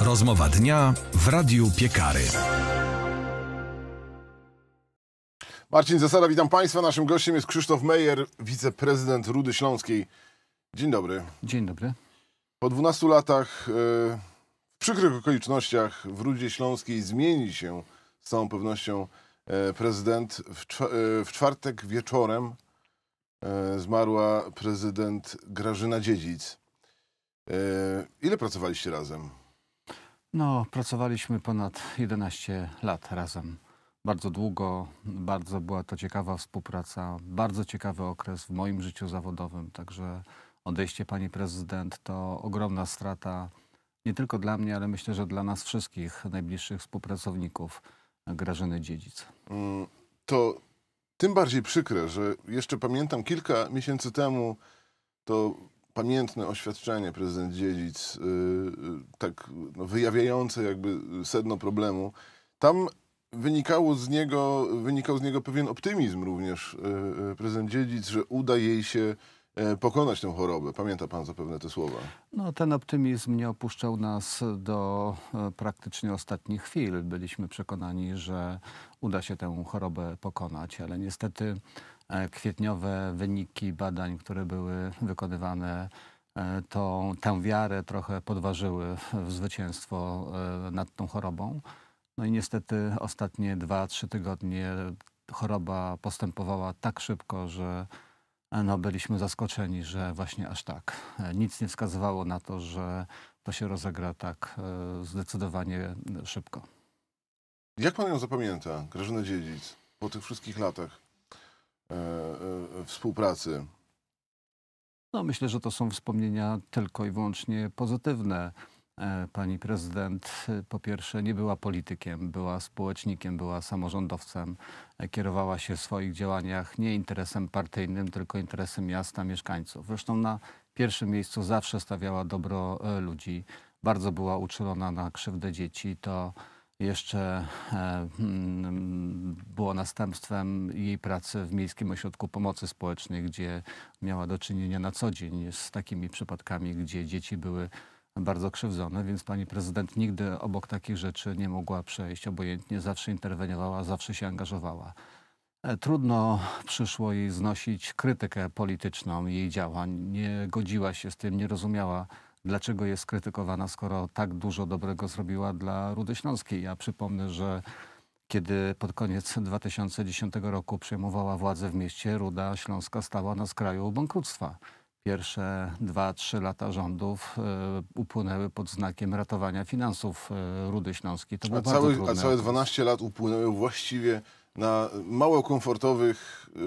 Rozmowa dnia w Radiu Piekary. Marcin Zasada, witam Państwa. Naszym gościem jest Krzysztof Meyer, wiceprezydent Rudy Śląskiej. Dzień dobry. Dzień dobry. Po 12 latach e, w przykrych okolicznościach w Rudzie Śląskiej zmieni się z całą pewnością e, prezydent. E, w czwartek wieczorem zmarła prezydent Grażyna Dziedzic. E, ile pracowaliście razem? No, pracowaliśmy ponad 11 lat razem. Bardzo długo, bardzo była to ciekawa współpraca, bardzo ciekawy okres w moim życiu zawodowym. Także odejście pani prezydent to ogromna strata nie tylko dla mnie, ale myślę, że dla nas wszystkich najbliższych współpracowników Grażyny Dziedzic. Mm, to tym bardziej przykre, że jeszcze pamiętam kilka miesięcy temu to pamiętne oświadczenie prezydent Dziedzic, y, y, tak no, wyjawiające jakby sedno problemu, tam wynikało z niego, wynikał z niego pewien optymizm również y, prezydent Dziedzic, że uda jej się e, pokonać tę chorobę. Pamięta pan zapewne te słowa. No, ten optymizm nie opuszczał nas do e, praktycznie ostatnich chwil. Byliśmy przekonani, że uda się tę chorobę pokonać, ale niestety E, kwietniowe wyniki badań, które były wykonywane, e, tą, tę wiarę trochę podważyły w zwycięstwo e, nad tą chorobą. No i niestety ostatnie 2-3 tygodnie choroba postępowała tak szybko, że no, byliśmy zaskoczeni, że właśnie aż tak. Nic nie wskazywało na to, że to się rozegra tak zdecydowanie szybko. Jak pan ją zapamięta, Grażyna Dziedzic, po tych wszystkich latach? E, e, współpracy? No, myślę, że to są wspomnienia tylko i wyłącznie pozytywne. E, pani prezydent po pierwsze nie była politykiem, była społecznikiem, była samorządowcem. Kierowała się w swoich działaniach nie interesem partyjnym, tylko interesem miasta, mieszkańców. Zresztą na pierwszym miejscu zawsze stawiała dobro ludzi. Bardzo była uczulona na krzywdę dzieci. To jeszcze e, mm, było następstwem jej pracy w Miejskim Ośrodku Pomocy Społecznej, gdzie miała do czynienia na co dzień z takimi przypadkami, gdzie dzieci były bardzo krzywdzone, więc pani prezydent nigdy obok takich rzeczy nie mogła przejść obojętnie, zawsze interweniowała, zawsze się angażowała. E, trudno przyszło jej znosić krytykę polityczną jej działań, nie godziła się z tym, nie rozumiała dlaczego jest krytykowana, skoro tak dużo dobrego zrobiła dla Rudy Śląskiej. Ja przypomnę, że kiedy pod koniec 2010 roku przejmowała władzę w mieście, Ruda Śląska stała na skraju bankructwa. Pierwsze dwa, trzy lata rządów y, upłynęły pod znakiem ratowania finansów y, Rudy Śląskiej. To a, cały, a całe 12 lat upłynęły właściwie na mało komfortowych y,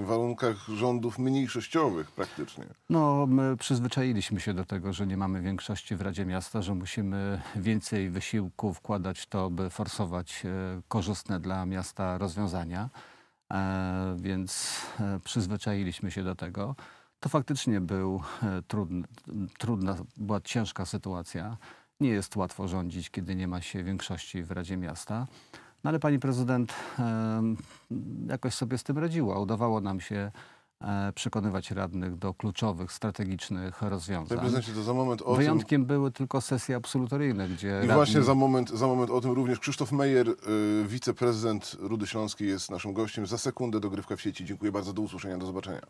y, warunkach rządów mniejszościowych praktycznie. No, my przyzwyczailiśmy się do tego, że nie mamy większości w Radzie Miasta, że musimy więcej wysiłku wkładać to, by forsować e, korzystne dla miasta rozwiązania, e, więc e, przyzwyczailiśmy się do tego. To faktycznie był trudny, trudna, była ciężka sytuacja. Nie jest łatwo rządzić, kiedy nie ma się większości w Radzie Miasta. No ale pani prezydent jakoś sobie z tym radziła. Udawało nam się e, przekonywać radnych do kluczowych, strategicznych rozwiązań. Wyjątkiem tym... były tylko sesje absolutoryjne, gdzie... I radni... właśnie za moment, za moment o tym również Krzysztof Meyer, y, wiceprezydent Rudy Śląskiej jest naszym gościem. Za sekundę dogrywka w sieci. Dziękuję bardzo, do usłyszenia, do zobaczenia.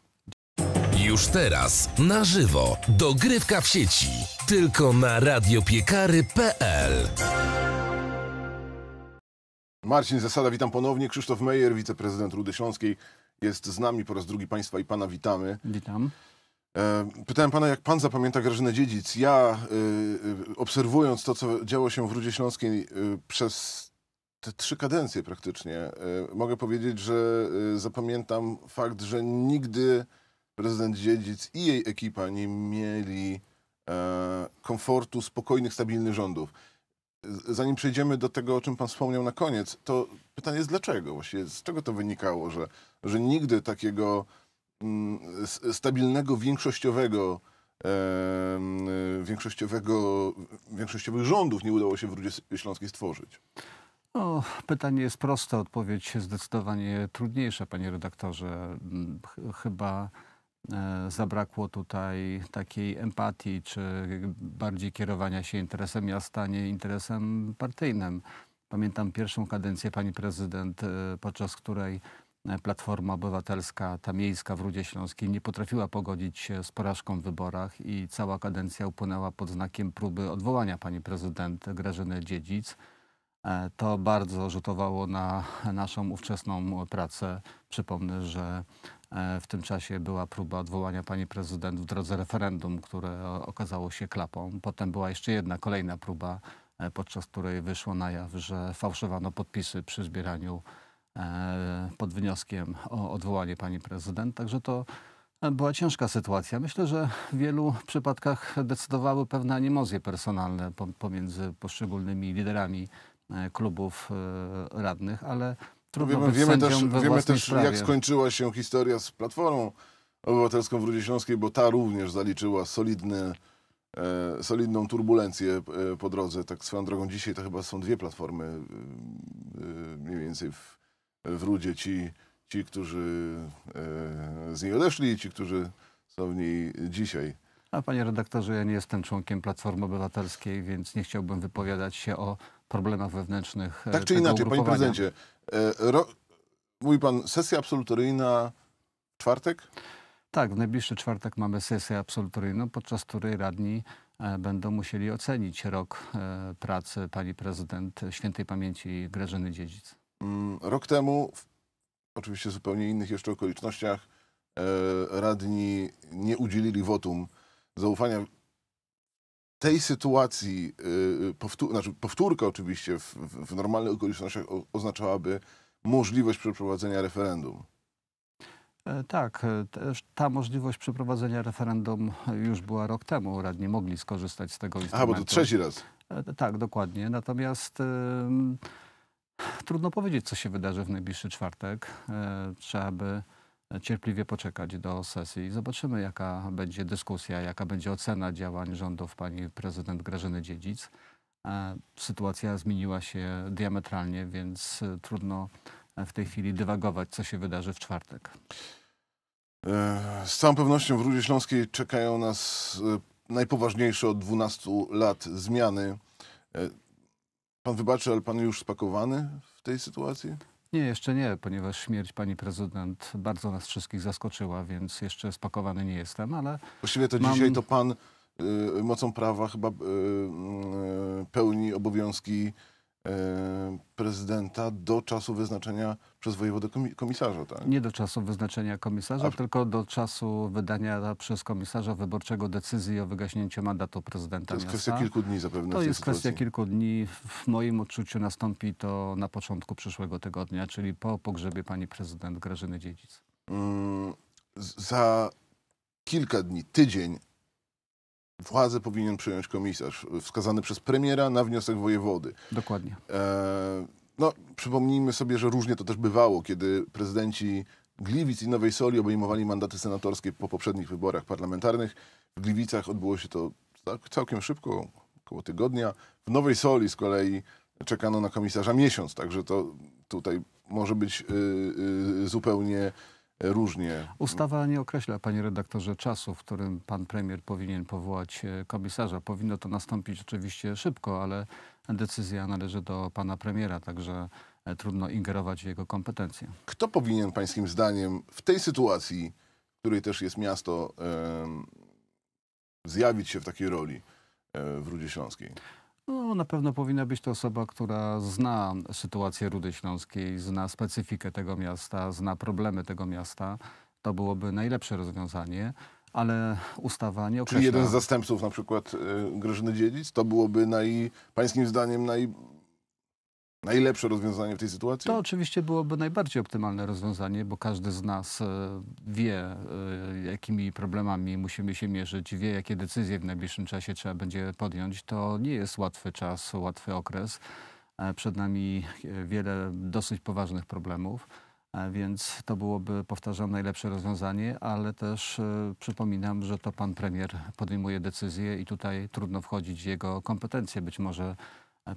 Już teraz, na żywo, dogrywka w sieci. Tylko na radiopiekary.pl Marcin Zasada, witam ponownie. Krzysztof Mejer, wiceprezydent Rudy Śląskiej, jest z nami po raz drugi. Państwa i Pana witamy. Witam. E, pytałem Pana, jak Pan zapamięta Grażynę Dziedzic. Ja, e, e, obserwując to, co działo się w Rudzie Śląskiej przez te trzy kadencje praktycznie, mogę powiedzieć, że zapamiętam fakt, że nigdy prezydent Dziedzic i jej ekipa nie mieli komfortu spokojnych, stabilnych rządów zanim przejdziemy do tego, o czym pan wspomniał na koniec, to pytanie jest dlaczego właściwie, z czego to wynikało, że, że nigdy takiego mm, stabilnego, większościowego, większościowego, większościowych rządów nie udało się w Rudzie Śląskiej stworzyć? No, pytanie jest proste, odpowiedź zdecydowanie trudniejsza, panie redaktorze. Mm, chyba E, zabrakło tutaj takiej empatii, czy bardziej kierowania się interesem miasta, nie interesem partyjnym. Pamiętam pierwszą kadencję pani prezydent, e, podczas której e, Platforma Obywatelska, ta miejska w Rudzie Śląskiej, nie potrafiła pogodzić się z porażką w wyborach i cała kadencja upłynęła pod znakiem próby odwołania pani prezydent Grażyny Dziedzic. To bardzo rzutowało na naszą ówczesną pracę. Przypomnę, że E, w tym czasie była próba odwołania pani prezydent w drodze referendum, które okazało się klapą. Potem była jeszcze jedna, kolejna próba, e, podczas której wyszło na jaw, że fałszowano podpisy przy zbieraniu e, pod wnioskiem o odwołanie pani prezydent. Także to była ciężka sytuacja. Myślę, że w wielu przypadkach decydowały pewne animozje personalne pomiędzy poszczególnymi liderami klubów radnych, ale trudno wiemy, być wiemy też, Wiemy też, sprawie. jak skończyła się historia z Platformą Obywatelską w Rudzie Śląskiej, bo ta również zaliczyła solidny, e, solidną turbulencję e, po drodze. Tak swoją drogą dzisiaj to chyba są dwie platformy e, e mniej więcej w, w Rudzie. Ci, ci którzy e, z niej odeszli i ci, którzy są w niej dzisiaj. A panie redaktorze, ja nie jestem członkiem Platformy Obywatelskiej, więc nie chciałbym wypowiadać się o problemach wewnętrznych. Tak e, czy inaczej, panie prezydencie, E, ro... Mówi pan, sesja absolutoryjna w czwartek? Tak, w najbliższy czwartek mamy sesję absolutoryjną, podczas której radni e, będą musieli ocenić rok e, pracy pani prezydent świętej pamięci Grażyny Dziedzic. Mm, rok temu, w oczywiście zupełnie innych jeszcze okolicznościach, radni nie udzielili wotum zaufania tej sytuacji y, y, powtór, znaczy powtórka oczywiście w, w normalnych okolicznościach oznaczałaby możliwość przeprowadzenia referendum. E, tak, e, ta możliwość przeprowadzenia referendum już była rok temu. Radni mogli skorzystać z tego instrumentu. A, bo to trzeci raz. E, tak, dokładnie. Natomiast trudno powiedzieć, co się wydarzy w najbliższy czwartek. Trzeba by cierpliwie poczekać do sesji i zobaczymy, jaka będzie dyskusja, jaka będzie ocena działań rządów pani prezydent Grażyny Dziedzic. E, sytuacja zmieniła się diametralnie, więc e, trudno e, w tej chwili dywagować, co się wydarzy w czwartek. Z całą pewnością w Rudzie Śląskiej czekają nas najpoważniejsze od 12 lat zmiany. Pan wybaczy, ale pan już spakowany w tej sytuacji? Nie, jeszcze nie, ponieważ śmierć pani prezydent bardzo nas wszystkich zaskoczyła, więc jeszcze spakowany nie jestem, ale... Właściwie to mam... dzisiaj to pan y, mocą prawa chyba y, y, pełni obowiązki E, prezydenta do czasu wyznaczenia przez wojewodę komisarza, tak? Nie do czasu wyznaczenia komisarza, A... tylko do czasu wydania przez komisarza wyborczego decyzji o wygaśnięciu mandatu prezydenta To jest miasta. kwestia kilku dni zapewne. To jest kwestia kilku dni. W moim odczuciu nastąpi to na początku przyszłego tygodnia, czyli po pogrzebie pani prezydent Grażyny Dziedzic. Mm, za kilka dni, tydzień Władzę powinien przejąć komisarz wskazany przez premiera na wniosek wojewody. Dokładnie. E, no, przypomnijmy sobie, że różnie to też bywało, kiedy prezydenci Gliwic i Nowej Soli obejmowali mandaty senatorskie po poprzednich wyborach parlamentarnych. W Gliwicach odbyło się to tak, całkiem szybko, około tygodnia. W Nowej Soli z kolei czekano na komisarza miesiąc, także to tutaj może być yy, yy, zupełnie różnie. Ustawa nie określa, panie redaktorze, czasu, w którym pan premier powinien powołać e, komisarza. Powinno to nastąpić oczywiście szybko, ale decyzja należy do pana premiera, także e, trudno ingerować w jego kompetencje. Kto powinien, pańskim zdaniem, w tej sytuacji, w której też jest miasto, zjawić się w takiej roli e, w Rudzie Śląskiej? No, na pewno powinna być to osoba, która zna sytuację Rudy Śląskiej, zna specyfikę tego miasta, zna problemy tego miasta. To byłoby najlepsze rozwiązanie, ale ustawa nie określa... Czyli jeden z zastępców na przykład y, Grażyny Dziedzic, to byłoby naj, pańskim zdaniem naj, najlepsze rozwiązanie w tej sytuacji? To oczywiście byłoby najbardziej optymalne rozwiązanie, bo każdy z nas e, wie, e, jakimi problemami musimy się mierzyć, wie, jakie decyzje w najbliższym czasie trzeba będzie podjąć. To nie jest łatwy czas, łatwy okres. E, przed nami wiele dosyć poważnych problemów. Więc to byłoby, powtarzam, najlepsze rozwiązanie, ale też y, przypominam, że to pan premier podejmuje decyzje i tutaj trudno wchodzić w jego kompetencje. Być może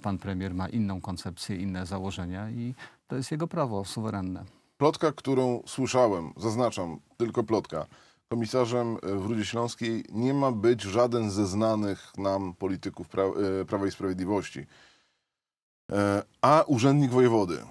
Pan premier ma inną koncepcję, inne założenia i to jest jego prawo suwerenne. Plotka, którą słyszałem, zaznaczam, tylko plotka, komisarzem e, w Rudzie Śląskiej nie ma być żaden ze znanych nam polityków pra e, Prawa i Sprawiedliwości, e, a urzędnik wojewody.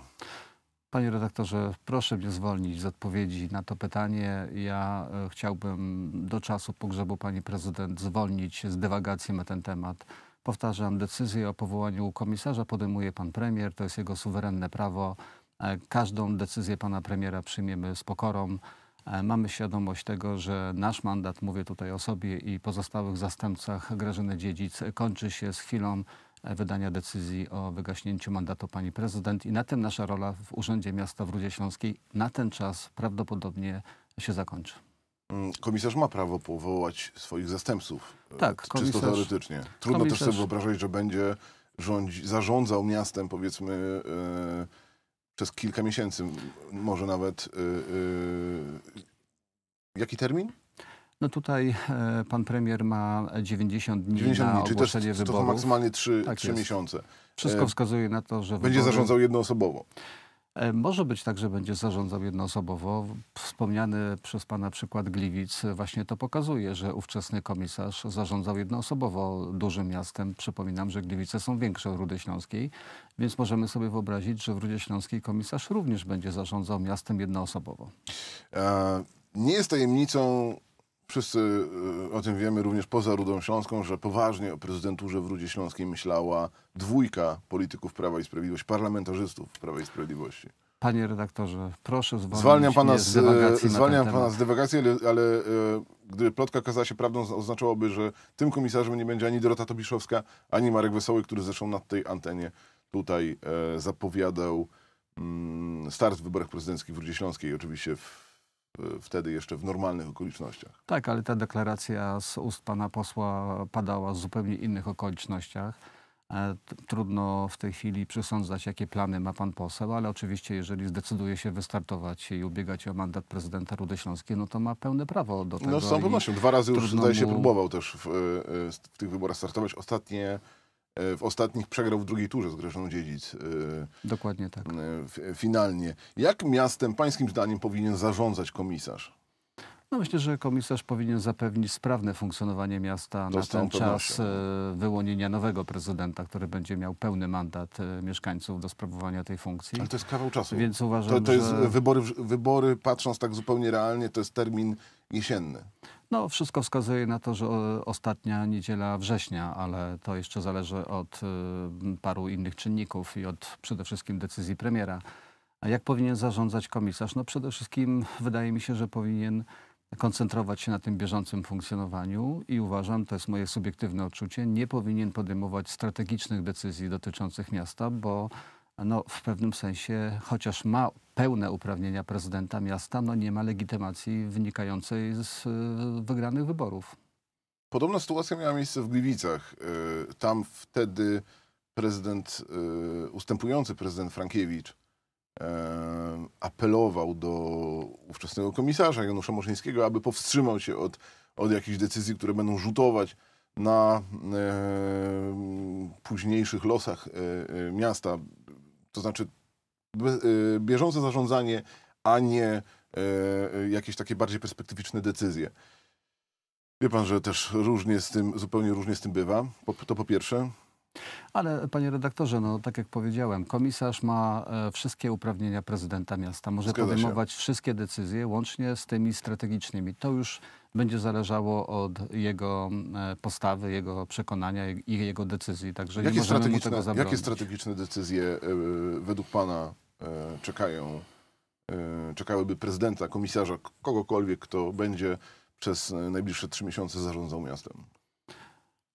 Panie redaktorze, proszę mnie zwolnić z odpowiedzi na to pytanie. Ja chciałbym do czasu pogrzebu pani prezydent zwolnić z dywagacji na ten temat. Powtarzam, decyzję o powołaniu komisarza podejmuje pan premier, to jest jego suwerenne prawo. E, każdą decyzję pana premiera przyjmiemy z pokorą. E, mamy świadomość tego, że nasz mandat, mówię tutaj o sobie i pozostałych zastępcach Grażyny Dziedzic, kończy się z chwilą e, wydania decyzji o wygaśnięciu mandatu pani prezydent i na tym nasza rola w Urzędzie Miasta w Rudzie Śląskiej na ten czas prawdopodobnie się zakończy. Mm, komisarz ma prawo powołać swoich zastępców. E, tak, komisarz, czysto teoretycznie. Trudno komisarz, też sobie wyobrażać, że będzie rządzi, zarządzał miastem powiedzmy e, przez kilka miesięcy, może nawet. E, jaki termin? No tutaj e, pan premier ma 90 dni 90 dni, na ogłoszenie czyli też, wyborów. To maksymalnie 3, tak 3 miesiące. Wszystko wskazuje na to, że... Będzie wybory... zarządzał jednoosobowo. E, może być tak, że będzie zarządzał jednoosobowo. Wspomniany przez pana przykład Gliwic właśnie to pokazuje, że ówczesny komisarz zarządzał jednoosobowo dużym miastem. Przypominam, że Gliwice są większe od Rudy Śląskiej, więc możemy sobie wyobrazić, że w Rudzie Śląskiej komisarz również będzie zarządzał miastem jednoosobowo. E, nie jest tajemnicą, wszyscy y, o tym wiemy również poza Rudą Śląską, że poważnie o prezydenturze w Rudzie Śląskiej myślała dwójka polityków Prawa i Sprawiedliwości, parlamentarzystów Prawa i Sprawiedliwości. Panie redaktorze, proszę zwolnić zwalniam pana z, z y, Zwalniam pana z dywagacji, ale, ale e, y, gdyby plotka okazała się prawdą, oznaczałoby, że tym komisarzem nie będzie ani Dorota Tobiszowska, ani Marek Wesoły, który zresztą na tej antenie tutaj e, zapowiadał mm, start w wyborach prezydenckich w Rudzie Śląskiej, oczywiście w Y, wtedy jeszcze w normalnych okolicznościach. Tak, ale ta deklaracja z ust pana posła padała w zupełnie innych okolicznościach. E, trudno w tej chwili przesądzać, jakie plany ma pan poseł, ale oczywiście jeżeli zdecyduje się wystartować i ubiegać się o mandat prezydenta Rudy Śląskiej, no to ma pełne prawo do tego. No z całą pewnością. Dwa razy już, zdaje mu... się, próbował też w, y, y, w tych wyborach startować. Ostatnie E, w ostatnich przegrał w drugiej turze z Grzeszą Dziedzic. E, Dokładnie tak. E, finalnie. Jak miastem, pańskim zdaniem, powinien zarządzać komisarz? No myślę, że komisarz powinien zapewnić sprawne funkcjonowanie miasta to na ten czas wyłonienia nowego prezydenta, który będzie miał pełny mandat mieszkańców do sprawowania tej funkcji. Ale to jest kawał czasu. Więc uważam, to, to jest że... wybory, wybory, patrząc tak zupełnie realnie, to jest termin jesienny. No, wszystko wskazuje na to, że e, ostatnia niedziela września, ale to jeszcze zależy od e, paru innych czynników i od przede wszystkim decyzji premiera. A jak powinien zarządzać komisarz? No przede wszystkim wydaje mi się, że powinien koncentrować się na tym bieżącym funkcjonowaniu i uważam, to jest moje subiektywne odczucie, nie powinien podejmować strategicznych decyzji dotyczących miasta, bo no, w pewnym sensie, chociaż ma pełne uprawnienia prezydenta miasta, no nie ma legitymacji wynikającej z y, wygranych wyborów. Podobna sytuacja miała miejsce w Gliwicach. Y, tam wtedy prezydent, y, ustępujący prezydent Frankiewicz e, apelował do ówczesnego komisarza Janusza Moszyńskiego, aby powstrzymał się od, od jakichś decyzji, które będą rzutować na e, późniejszych losach e, miasta. To znaczy Y, bieżące zarządzanie, a nie e, jakieś takie bardziej perspektywiczne decyzje. Wie pan, że też różnie z tym, zupełnie różnie z tym bywa. To po pierwsze. Ale panie redaktorze, no tak jak powiedziałem, komisarz ma e, wszystkie uprawnienia prezydenta miasta. Może Zgadza podejmować się. wszystkie decyzje, łącznie z tymi strategicznymi. To już będzie zależało od jego e, postawy, jego przekonania i jego decyzji. Także jakie, nie tego jakie strategiczne decyzje e, według Pana e, czekają, czekałyby prezydenta, komisarza, kogokolwiek, kto będzie przez najbliższe trzy miesiące zarządzał miastem?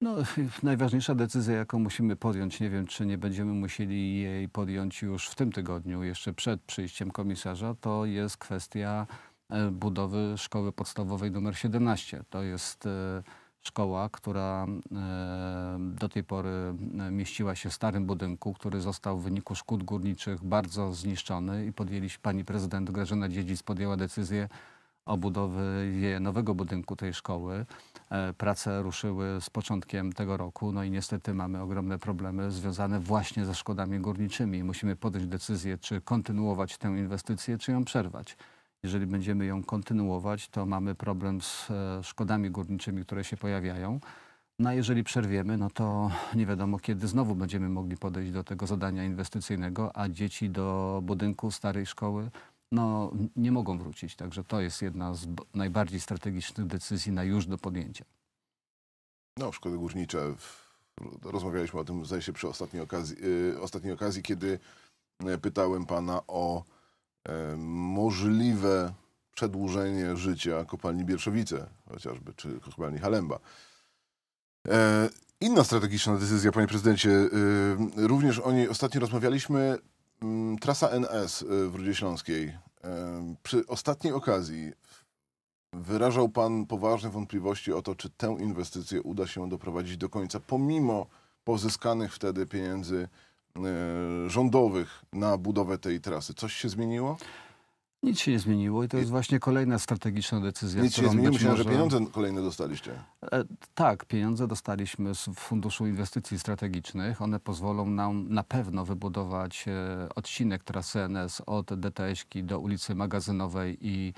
No, najważniejsza decyzja, jaką musimy podjąć, nie wiem, czy nie będziemy musieli jej podjąć już w tym tygodniu, jeszcze przed przyjściem komisarza, to jest kwestia E, budowy szkoły podstawowej nr 17. To jest e, szkoła, która e, do tej pory mieściła się w starym budynku, który został w wyniku szkód górniczych bardzo zniszczony i podjęliśmy, pani prezydent Grażyna Dziedzic podjęła decyzję o budowie nowego budynku tej szkoły. Prace ruszyły z początkiem tego roku, no i niestety mamy ogromne problemy związane właśnie ze szkodami górniczymi. Musimy podjąć decyzję, czy kontynuować tę inwestycję, czy ją przerwać. Jeżeli będziemy ją kontynuować, to mamy problem z e, szkodami górniczymi, które się pojawiają. No a jeżeli przerwiemy, no to nie wiadomo, kiedy znowu będziemy mogli podejść do tego zadania inwestycyjnego, a dzieci do budynku starej szkoły no, nie mogą wrócić. Także to jest jedna z najbardziej strategicznych decyzji na już do podjęcia. No, szkody górnicze. Rozmawialiśmy o tym, zdaje się, przy ostatniej okazji, y, ostatniej okazji kiedy e, pytałem pana o E, możliwe przedłużenie życia kopalni Bierszowice chociażby, czy kopalni Halemba. E, inna strategiczna decyzja, panie prezydencie, e, również o niej ostatnio rozmawialiśmy, mm, trasa NS w Rudzie Śląskiej. Przy ostatniej okazji wyrażał pan poważne wątpliwości o to, czy tę inwestycję uda się doprowadzić do końca, pomimo pozyskanych wtedy pieniędzy E, rządowych na budowę tej trasy. Coś się zmieniło? Nic się nie zmieniło i to jest właśnie kolejna strategiczna decyzja. Nic się nie zmieniło? Myślałem, może... że pieniądze kolejne dostaliście. E, tak, pieniądze dostaliśmy z Funduszu Inwestycji Strategicznych. One pozwolą nam na pewno wybudować e, odcinek trasy NS od dts do ulicy Magazynowej i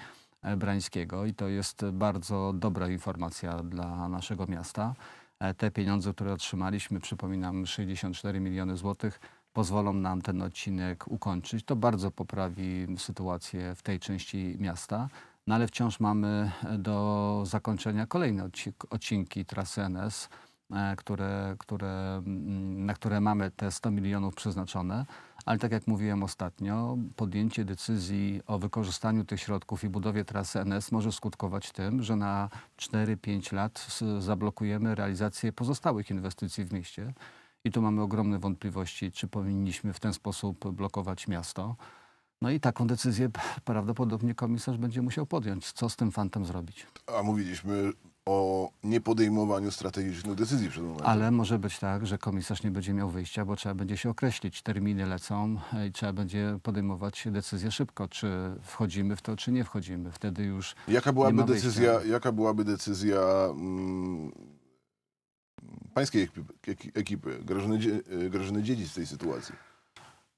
Brańskiego i to jest bardzo dobra informacja dla naszego miasta. E, te pieniądze, które otrzymaliśmy, przypominam 64 miliony złotych, pozwolą nam ten odcinek ukończyć. To bardzo poprawi sytuację w tej części miasta. No ale wciąż mamy e, do zakończenia kolejne odcinki trasy NS, e, które, które, mm, na które mamy te 100 milionów przeznaczone ale tak jak mówiłem ostatnio, podjęcie decyzji o wykorzystaniu tych środków i budowie trasy NS może skutkować tym, że na 4-5 lat zablokujemy realizację pozostałych inwestycji w mieście. I tu mamy ogromne wątpliwości, czy powinniśmy w ten sposób blokować miasto. No i taką decyzję prawdopodobnie komisarz będzie musiał podjąć. Co z tym fantem zrobić? A mówiliśmy o niepodejmowaniu strategicznych decyzji przed momentem. Ale może być tak, że komisarz nie będzie miał wyjścia, bo trzeba będzie się określić. Terminy lecą i trzeba będzie podejmować decyzję szybko, czy wchodzimy w to, czy nie wchodzimy. Wtedy już jaka byłaby decyzja, Jaka byłaby decyzja mm, pańskiej ekipy, ekipy Grażyny, y, Grażyny Dziedzic w tej sytuacji?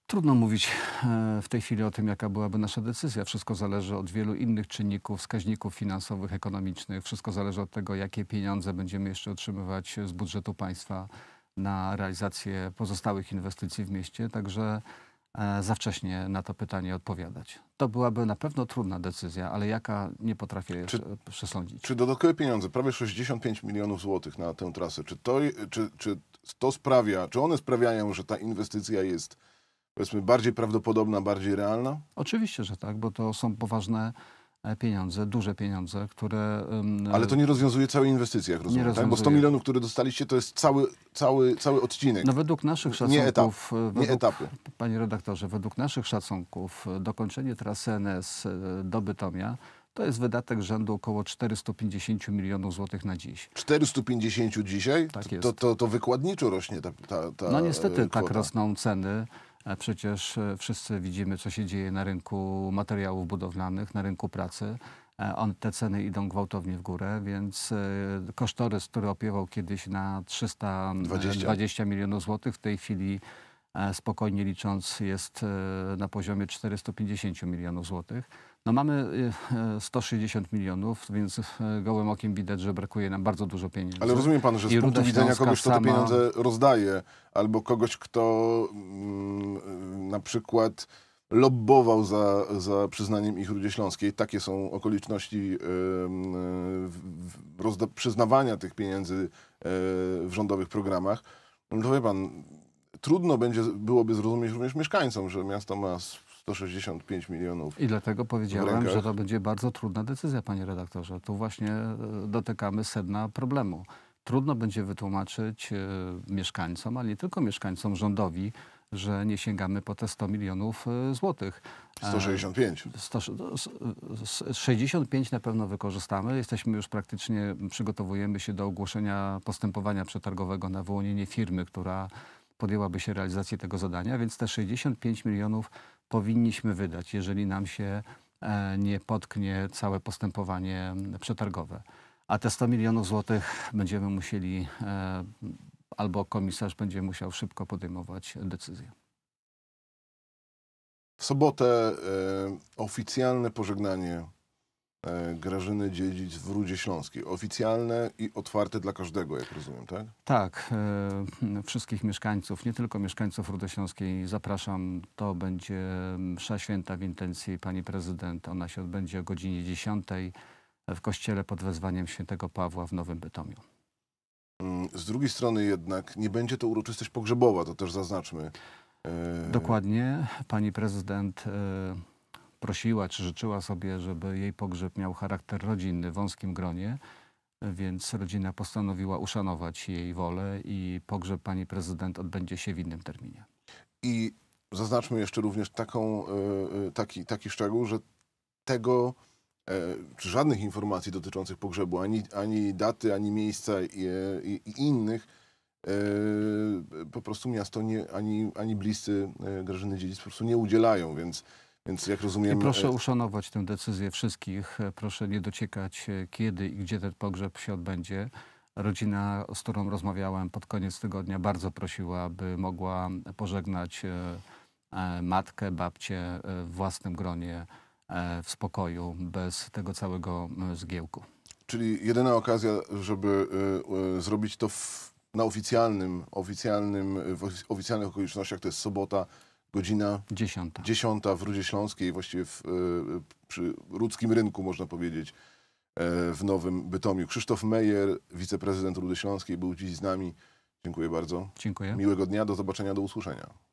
Trudno mówić e, w tej chwili o tym, jaka byłaby nasza decyzja. Wszystko zależy od wielu innych czynników, wskaźników finansowych, ekonomicznych. Wszystko zależy od tego, jakie pieniądze będziemy jeszcze otrzymywać z budżetu państwa na realizację pozostałych inwestycji w mieście. Także e, za wcześnie na to pytanie odpowiadać. To byłaby na pewno trudna decyzja, ale jaka nie potrafię czy, przesądzić. Czy dodatkowe pieniądze, prawie 65 milionów złotych na tę trasę, czy to, czy, czy to sprawia, czy one sprawiają, że ta inwestycja jest powiedzmy bardziej prawdopodobna, bardziej realna? Oczywiście, że tak, bo to są poważne e, pieniądze, duże pieniądze, które... Ale to nie rozwiązuje całej inwestycji, jak rozumiem, tak? Bo 100 milionów, które dostaliście, to jest cały, cały, cały odcinek. No według naszych szacunków... E, nie, etap, według, nie etapy. Panie redaktorze, według naszych szacunków e, dokończenie trasy NS do Bytomia to jest wydatek rzędu około 450 milionów złotych na dziś. 450 dzisiaj? Tak jest. To, to, to wykładniczo rośnie ta, ta, ta No niestety tak kwota. tak rosną ceny. Przecież e, wszyscy widzimy, co się dzieje na rynku materiałów budowlanych, na rynku pracy. E, on, te ceny idą gwałtownie w górę, więc e, kosztorys, który opiewał kiedyś na 320 20. milionów złotych, w tej chwili spokojnie licząc jest na poziomie 450 milionów złotych. No mamy 160 e, milionów, więc e, gołym okiem widać, że brakuje nam bardzo dużo pieniędzy. Ale rozumie pan, że z I punktu widzenia kogoś, kto te pieniądze rozdaje, albo kogoś, kto mm, na przykład lobbował za, za przyznaniem ich Rudzie Śląskiej. Takie są okoliczności yy, rozda- przyznawania tych pieniędzy w rządowych programach. No wie pan, trudno będzie byłoby zrozumieć również mieszkańcom, że miasto ma 165 milionów. I dlatego powiedziałem, że to będzie bardzo trudna decyzja, panie redaktorze. Tu właśnie e, dotykamy sedna problemu. Trudno będzie wytłumaczyć e, mieszkańcom, ale nie tylko mieszkańcom, rządowi, że nie sięgamy po te 100 milionów e, złotych. 165. 100, 65 na pewno wykorzystamy. Jesteśmy już praktycznie, przygotowujemy się do ogłoszenia postępowania przetargowego na wyłonienie firmy, która podjęłaby się realizację tego zadania, więc te 65 milionów powinniśmy wydać, jeżeli nam się e, nie potknie całe postępowanie przetargowe. A te 100 milionów złotych będziemy musieli, e, albo komisarz będzie musiał szybko podejmować decyzję. W sobotę e, oficjalne pożegnanie E, Grażyny Dziedzic w Rudzie Śląskiej. Oficjalne i otwarte dla każdego, jak rozumiem, tak? Tak. E, wszystkich mieszkańców, nie tylko mieszkańców Rudy Śląskiej zapraszam. To będzie msza święta w intencji pani prezydent. Ona się odbędzie o godzinie 10 w kościele pod wezwaniem świętego Pawła w Nowym Bytomiu. Mm, z drugiej strony jednak nie będzie to uroczystość pogrzebowa, to też zaznaczmy. E, Dokładnie. Pani prezydent prosiła czy życzyła sobie, żeby jej pogrzeb miał charakter rodzinny w wąskim gronie, więc rodzina postanowiła uszanować jej wolę i pogrzeb pani prezydent odbędzie się w innym terminie. I zaznaczmy jeszcze również taką, e, e, taki, taki szczegół, że tego e, czy żadnych informacji dotyczących pogrzebu, ani, ani daty, ani miejsca i, i, i innych, po prostu miasto, nie, ani, ani bliscy Grażyny Dziedzic po prostu nie udzielają, więc więc jak rozumiem... I proszę e, uszanować tę decyzję wszystkich. E, proszę nie dociekać, e, kiedy i gdzie ten pogrzeb się odbędzie. Rodzina, z którą rozmawiałem pod koniec tygodnia, bardzo prosiła, by mogła pożegnać matkę, babcię w własnym gronie, w spokoju, bez tego całego zgiełku. Czyli jedyna okazja, żeby zrobić to w, na oficjalnym, oficjalnym, w oficjalnych okolicznościach, to jest sobota, godzina 10. 10 w Rudzie Śląskiej, właściwie w, e, przy ludzkim rynku, można powiedzieć, e, w Nowym Bytomiu. Krzysztof Meyer, wiceprezydent Rudy Śląskiej, był dziś z nami. Dziękuję bardzo. Dziękuję. Miłego dnia, do zobaczenia, do usłyszenia.